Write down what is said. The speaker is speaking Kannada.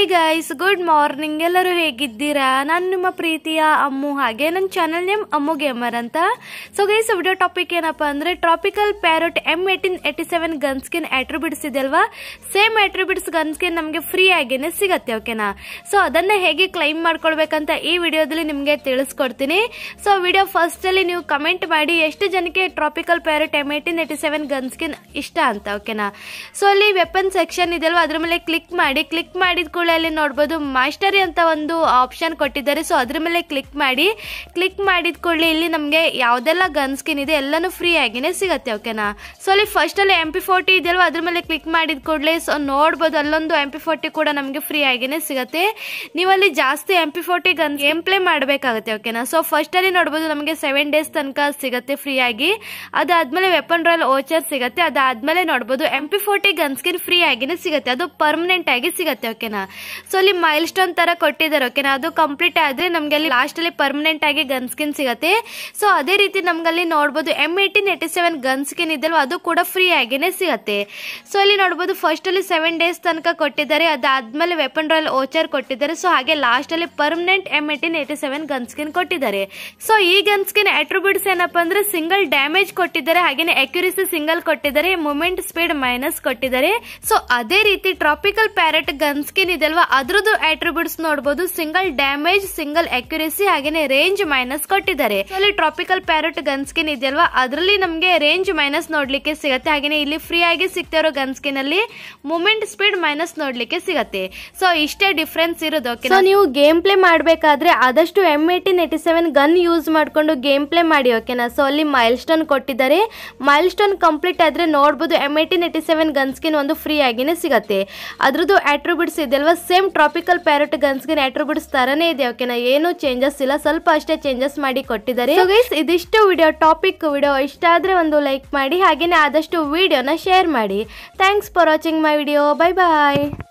ಹೇ ಗೈಸ್ ಗುಡ್ ಮಾರ್ನಿಂಗ್ ಎಲ್ಲರೂ ಹೇಗಿದ್ದೀರಾ ನಾನು ನಿಮ್ಮ ಪ್ರೀತಿಯ ಅಮ್ಮು ಹಾಗೆ ನನ್ನ ಚಾನಲ್ ನೇಮ್ ಅಮ್ಮು ಗೇಮರ್ ಅಂತ ಸೊ ಗೈಸ್ ವಿಡಿಯೋ ಟಾಪಿಕ್ ಏನಪ್ಪ ಅಂದರೆ tropical parrot M eighteen eighty seven gun skin attributes ಇದೆ ಅಲ್ವಾ ಸೇಮ್ ಆಟ್ರಿಬ್ಯೂಟ್ಸ್ ಗನ್ ಸ್ಕಿನ್ ನಮಗೆ ಫ್ರೀ ಆಗೇನೆ ಸಿಗತ್ತೆ ಓಕೆನಾ ಸೊ ಅದನ್ನು ಹೇಗೆ ಕ್ಲೈಮ್ ಮಾಡ್ಕೊಳ್ಬೇಕಂತ ಈ ವಿಡಿಯೋದಲ್ಲಿ ನಿಮಗೆ ತಿಳಿಸ್ಕೊಡ್ತೀನಿ ಸೊ ವಿಡಿಯೋ ಫಸ್ಟಲ್ಲಿ ನೀವು ಕಮೆಂಟ್ ಮಾಡಿ ಎಷ್ಟು ಜನಕ್ಕೆ tropical parrot M eighteen eighty seven gun skin ಇಷ್ಟ ಅಂತ ಓಕೆನಾ ಸೊ ಅಲ್ಲಿ ವೆಪನ್ ಸೆಕ್ಷನ್ ಇದೆ ಅಲ್ವಾ ಅದ್ರ ಮೇಲೆ ಕ್ಲಿಕ್ ಮಾಡಿ ಕ್ಲಿಕ್ ಮಾಡಿದ ಕೂಡ ಅಲ್ಲಿ ನೋಡಬಹುದು ಮಾಸ್ಟರಿ ಅಂತ ಒಂದು ಆಪ್ಷನ್ ಕೊಟ್ಟಿದ್ದಾರೆ ಸೊ ಅದ್ರ ಮೇಲೆ ಕ್ಲಿಕ್ ಮಾಡಿ ಕ್ಲಿಕ್ ಮಾಡಿದ ಕೂಡಲಿ ಇಲ್ಲಿ ನಮಗೆ ಯಾವುದೆಲ್ಲ ಗನ್ ಸ್ಕಿನ್ ಇದೆ ಎಲ್ಲಾನು ಫ್ರೀ ಆಗಿನೇ ಸಿಗುತ್ತೆ ಓಕೆನಾ ಸೊ ಅಲ್ಲಿ ಫಸ್ಟಲ್ಲಿ ಎಮ್ ಪಿ ಫೋರ್ಟಿ ಇದೆಯಲ್ವ ಅದ್ರ ಮೇಲೆ ಕ್ಲಿಕ್ ಮಾಡಿದ ಕೂಡಲೇ ಸೊ ನೋಡಬಹುದು ಅಲ್ಲೊಂದು ಎಮ್ ಪಿ ಫೋರ್ಟಿ ಕೂಡ ನಮಗೆ ಫ್ರೀ ಆಗಿನೇ ಸಿಗುತ್ತೆ ನೀವಲ್ಲಿ ಜಾಸ್ತಿ M P forty gun game play ಮಾಡಬೇಕಾಗುತ್ತೆ ಓಕೆನಾ ಸೊ ಫಸ್ಟಲ್ಲಿ ನೋಡಬಹುದು ನಮಗೆ ಸೆವೆನ್ ಡೇಸ್ ತನಕ ಸಿಗುತ್ತೆ ಫ್ರೀ ಆಗಿ ಅದಾದ್ಮೇಲೆ ವೆಪನ್ ರಾಯಲ್ ಓಚರ್ ಸಿಗುತ್ತೆ ಅದಾದ್ಮೇಲೆ ನೋಡಬಹುದು M P forty gun skin free ಆಗಿನೇ ಸಿಗುತ್ತೆ ಅದು ಪರ್ಮನೆಂಟ್ ಆಗಿ ಸಿಗುತ್ತೆ ಓಕೆನಾ ಸೊ ಅಲ್ಲಿ ಮೈಲ್ ಸ್ಟೋನ್ ತರ ಕೊಟ್ಟಿದ್ದಾರೆ ಓಕೆನಾ ಅದು ಕಂಪ್ಲೀಟ್ ಆದ್ರೆ ನಮಗೆ ಅಲ್ಲಿ ಅಲ್ಲಿ ಪರ್ಮನೆಂಟ್ ಆಗಿ ಗನ್ ಸ್ಕಿನ್ ಸಿಗುತ್ತೆ ಸೊ ಅದೇ ರೀತಿ ನಮ್ಗಲ್ಲಿ ನೋಡಬಹುದು M eighteen eighty seven gun skin ಇದೆಲ್ವ ಅದು ಕೂಡ ಫ್ರೀ ಆಗಿನೇ ಸಿಗತ್ತೆ ಸೊ ಅಲ್ಲಿ ನೋಡಬಹುದು ಫಸ್ಟ್ ಅಲ್ಲಿ ಸೆವೆನ್ ಡೇಸ್ ತನಕ ಕೊಟ್ಟಿದ್ದಾರೆ ಅದಾದ್ಮೇಲೆ ವೆಪನ್ ರಾಯಲ್ ಓಚರ್ ಕೊಟ್ಟಿದ್ದಾರೆ ಸೊ ಹಾಗೆ ಲಾಸ್ಟ್ ಅಲ್ಲಿ permanent M eighteen eighty seven gun skin ಕೊಟ್ಟಿದ್ದಾರೆ ಸೊ ಈ ಗನ್ ಸ್ಕಿನ್ ಅಟ್ರಿಬ್ಯೂಟ್ಸ್ ಏನಪ್ಪ ಅಂದ್ರೆ ಸಿಂಗಲ್ ಡ್ಯಾಮೇಜ್ ಕೊಟ್ಟಿದ್ದಾರೆ ಹಾಗೇನೆ ಅಕ್ಯುರಿಸಿ ಸಿಂಗಲ್ ಕೊಟ್ಟಿದ್ದಾರೆ ಮೂಮೆಂಟ್ ಸ್ಪೀಡ್ ಮೈನಸ್ ಕೊಟ್ಟಿದ್ದಾರೆ ಸೊ ಅದೇ ರೀತಿ ಟ್ರಾಪಿಕಲ್ ಪ್ಯಾರೆಟ್ ಗನ್ ಸ್ಕಿನ್ ಇದೆ ಅಲ್ವಾ ಅದ್ರದ್ದು ಅಟ್ರಿಬ್ಯೂಟ್ಸ್ ನೋಡಬಹುದು ಸಿಂಗಲ್ ಡ್ಯಾಮೇಜ್ ಸಿಂಗಲ್ ಅಕ್ಯುರೇಸಿ ಹಾಗೆ ರೇಂಜ್ ಮೈನಸ್ ಕೊಟ್ಟಿದ್ದಾರೆ ಅಲ್ಲಿ ಟ್ರಾಪಿಕಲ್ ಪ್ಯಾರಟ್ ಗನ್ ಸ್ಕಿನ್ ಇದೆಯಲ್ವಾ ಅದರಲ್ಲಿ ನಮಗೆ ರೇಂಜ್ ಮೈನಸ್ ನೋಡ್ಲಿಕ್ಕೆ ಸಿಗುತ್ತೆ ಹಾಗೇನೆ ಇಲ್ಲಿ ಫ್ರೀ ಆಗಿ ಸಿಗ್ತಾ ಇರೋ ಗನ್ ಸ್ಕಿನ್ ಅಲ್ಲಿ ಮೂಮೆಂಟ್ ಸ್ಪೀಡ್ ಮೈನಸ್ ನೋಡ್ಲಿಕ್ಕೆ ಸಿಗತ್ತೆ ಸೊ ಇಷ್ಟೇ ಡಿಫ್ರೆನ್ಸ್ ಇರೋದು ನೀವು ಗೇಮ್ ಪ್ಲೇ ಮಾಡಬೇಕಾದ್ರೆ ಆದಷ್ಟು M eighteen eighty seven gun use ಮಾಡಿಕೊಂಡು ಗೇಮ್ ಪ್ಲೇ ಮಾಡಿ ಓಕೆನಾ ಸೊ ಅಲ್ಲಿ ಮೈಲ್ ಸ್ಟೋನ್ ಕೊಟ್ಟಿದ್ದಾರೆ ಮೈಲ್ ಸ್ಟೋನ್ ಕಂಪ್ಲೀಟ್ ಆದ್ರೆ ನೋಡಬಹುದು M eighteen eighty seven gun skin ಒಂದು ಫ್ರೀ ಆಗಿನೇ ಸಿಗತ್ತೆ ಅದ್ರದ್ದು ಆಟ್ರಿಬ್ಯೂಟ್ಸ್ ಇದೆಯಲ್ವಾ ಅಥವಾ ಸೇಮ್ ಟ್ರಾಪಿಕಲ್ ಪ್ಯಾರೆಟ್ ಗನ್ಸ್ಗೆ ನೈಟ್ರೋಗುಡ್ಸ್ ತರನೇ ಇದೆ ಓಕೆನಾ ಏನು ಚೇಂಜಸ್ ಇಲ್ಲ ಸ್ವಲ್ಪ ಅಷ್ಟೇ ಚೇಂಜಸ್ ಮಾಡಿ ಕೊಟ್ಟಿದ್ದಾರೆ ಗೈಸ್ ಇದಿಷ್ಟು ವಿಡಿಯೋ ಟಾಪಿಕ್ ವಿಡಿಯೋ ಇಷ್ಟ ಆದ್ರೆ ಒಂದು ಲೈಕ್ ಮಾಡಿ ಹಾಗೆಯೇ ಆದಷ್ಟು ವಿಡಿಯೋನ ಶೇರ್ ಮಾಡಿ thanks for watching my video bye bye